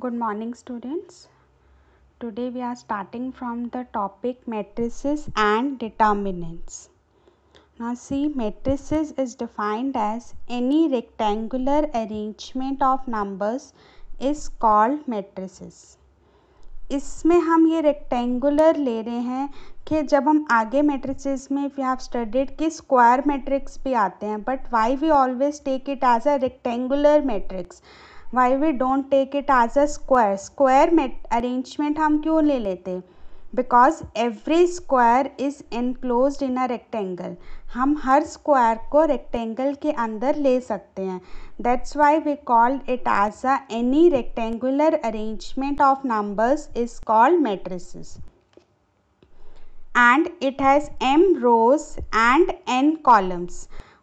Good morning students today we are starting from the topic matrices and determinants ना see matrices is defined as any rectangular arrangement of numbers is called matrices इसमें हम ये rectangular ले रहे हैं कि जब हम आगे मैट्रिसेस में वी हैव स्टडीड कि स्क्वायर मैट्रिक्स भी आते हैं but why we always take it as a rectangular matrix why we don't take it as a square square में अरेंजमेंट हम क्यों ले लेते because every square is enclose in a rectangle हम हर स्क्वायर को रेक्टेंगल के अंदर ले सकते हैं that's why we called it as a any rectangular arrangement of numbers is called matrix and it has m rows and n columns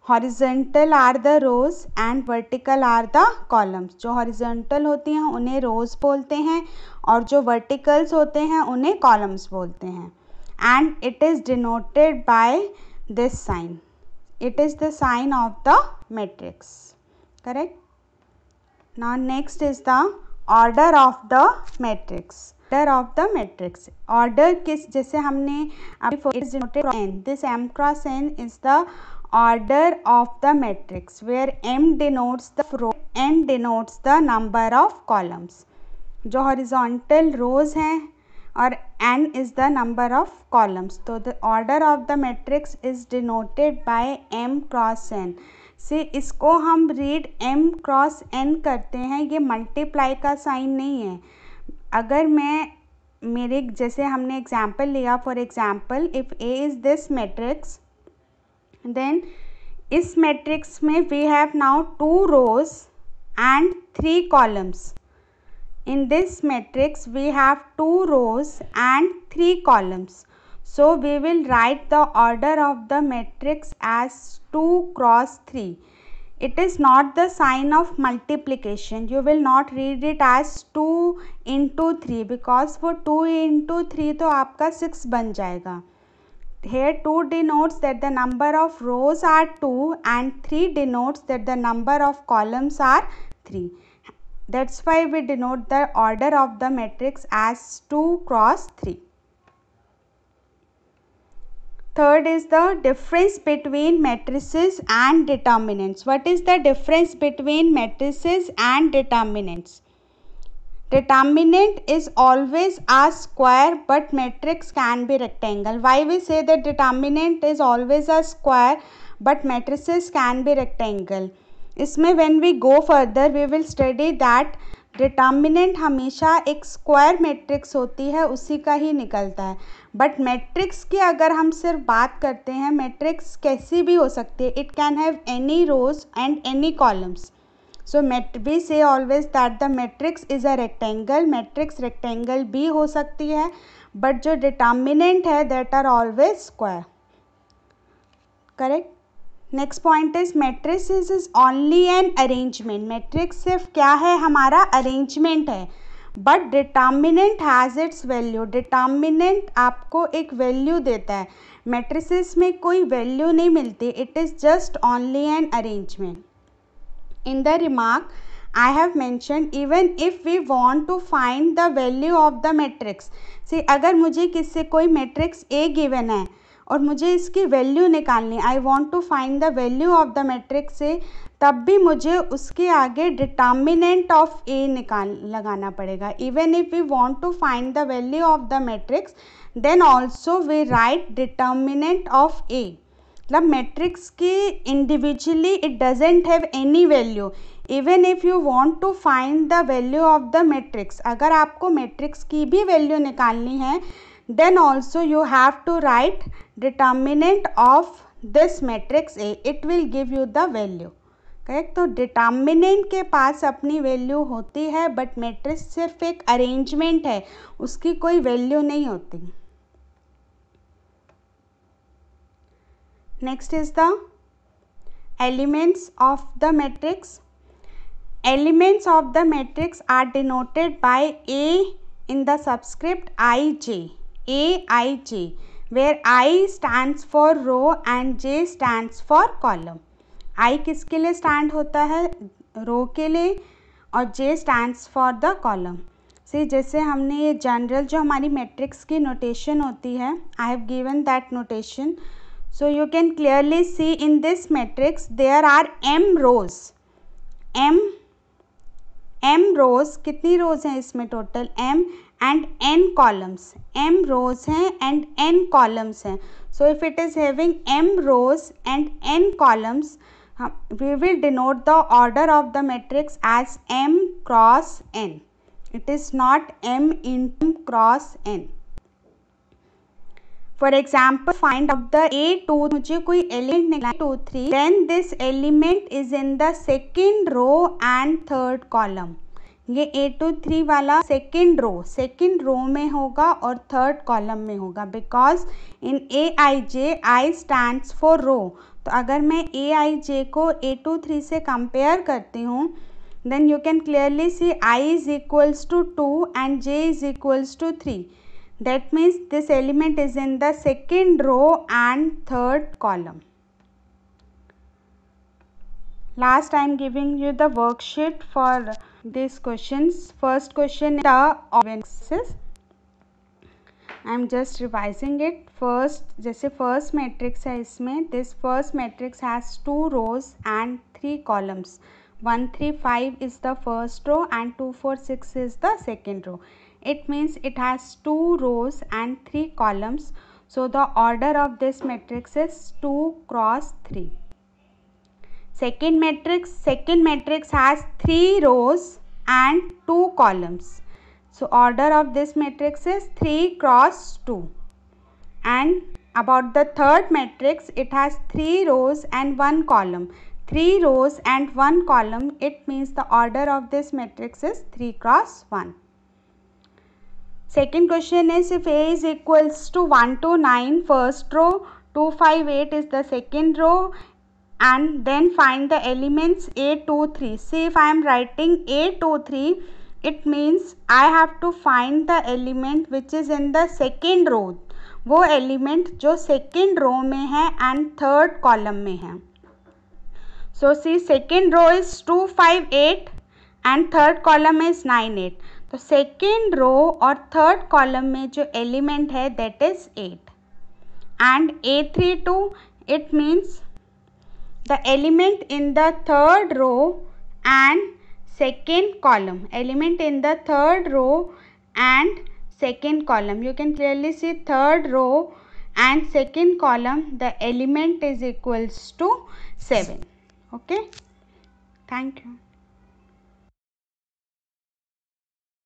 horizontal are the rows and vertical are the columns जो horizontal होती हैं उन्हें रोज़ बोलते हैं और जो verticals होते हैं उन्हें कॉलम्स बोलते हैं and it is denoted by this sign it is the sign of the matrix correct ना next is the order of the matrix order of the matrix order किस जैसे हमने this m cross n is the order of the matrix where m denotes the row n denotes the number of columns jo horizontal rows hain or n is the number of columns so the order of the matrix is denoted by m cross n से इसको हम read m cross n करते हैं ये multiply का sign नहीं है अगर मैं मेरे जैसे हमने एग्जाम्पल लिया for example if A is this matrix then इस मैट्रिक्स में we have now two rows and three columns in this matrix we have two rows and three columns so we will write the order of the matrix as two cross three it is not the sign of multiplication you will not read it as two into three because वो two into three तो आपका six बन जाएगा here 2 denotes that the number of rows are 2 and 3 denotes that the number of columns are 3. That's why we denote the order of the matrix as 2 cross 3. Third is the difference between matrices and determinants. What is the difference between matrices and determinants? determinant is always a square but matrix can be rectangle why we say that determinant is always a square but matrices can be rectangle isme when we go further we will study that determinant हमेशा एक square matrix होती है उसी का ही निकलता है but matrix की अगर हम सिर्फ बात करते हैं मैट्रिक्स कैसी भी हो सकती है it can have any rows and any columns so मेट we say always that the matrix is a rectangle matrix rectangle भी हो सकती है बट जो डिटर्मिनेंट है that are always square correct next point is matrix is is an arrangement matrix सिर्फ क्या है हमारा अरेंजमेंट है but determinant has its value determinant आपको एक वैल्यू देता है मेट्रिसिस में कोई वैल्यू नहीं मिलती it is just only an arrangement In the remark, I have mentioned even if we want to find the value of the matrix. See, अगर मुझे किससे कोई matrix A given है और मुझे इसकी वैल्यू निकालनी I want to find the value of the matrix से तब भी मुझे उसके आगे डिटर्मिनेंट ऑफ ए निकाल लगाना पड़ेगा even if we want to find the value of the matrix then also we write determinant of A मतलब मैट्रिक्स की individually it doesn't have any value even if you want to find the value of the matrix अगर आपको matrix की भी value निकालनी है then also you have to write determinant of this matrix A it will give you the value correct तो determinant के पास अपनी वैल्यू होती है बट मैट्रिक्स सिर्फ एक अरेंजमेंट है उसकी कोई वैल्यू नहीं होती next is the elements of the matrix elements of the matrix are denoted by a in the subscript ij aij where i stands for row and j stands for column i किसके लिए stand होता है रो के लिए और j stands for the column से जैसे हमने ये जनरल जो हमारी मैट्रिक्स की नोटेशन होती है I have given that notation So you can clearly see in this matrix there are m rows. m m rows कितनी rows हैं इसमें total m and n columns. m rows हैं and n columns हैं. So if it is having m rows and n columns we will denote the order of the matrix as m cross n. It is not m into cross n. For example find of the A two मुझे कोई element निकला two three then this element is in the second row and third column ये A two three वाला second row second row में होगा और third column में होगा because in A i j i stand for row तो अगर मैं ए आई जे को ए टू थ्री से कंपेयर करती हूँ then you can clearly see i is equals to two and j is equals to three That means this element is in the second row and third column. Last I am giving you the worksheet for these questions. First question the axis. I am just revising it. First, जैसे first matrix है इसमें this first matrix has two rows and three columns. 135 is the first row and 246 is the second row. It means it has two rows and three columns. So the order of this matrix is 2 cross 3. Second matrix, second matrix has three rows and two columns. So order of this matrix is 3 cross 2. And about the third matrix, it has three rows and one column. 3 rows and 1 column it means the order of this matrix is 3 cross 1. Second question is if A is equals to 1 to 9 first row 2 5 8 is the second row and then find the elements A 2 3. See if I am writing A 2 3 it means I have to find the element which is in the second row. वो element जो second row में and third column में है so see second row is two five eight, and third column is 9, 8. So second row or third column mein jo element is that is 8. And A3, 2 it means the element in the third row and second column. Element in the third row and second column. You can clearly see third row and second column the element is equals to 7 okay thank you